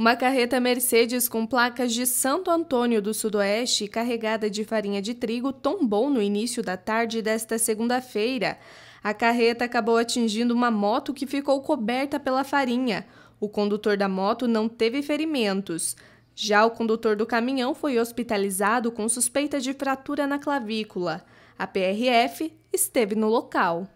Uma carreta Mercedes com placas de Santo Antônio do Sudoeste, carregada de farinha de trigo, tombou no início da tarde desta segunda-feira. A carreta acabou atingindo uma moto que ficou coberta pela farinha. O condutor da moto não teve ferimentos. Já o condutor do caminhão foi hospitalizado com suspeita de fratura na clavícula. A PRF esteve no local.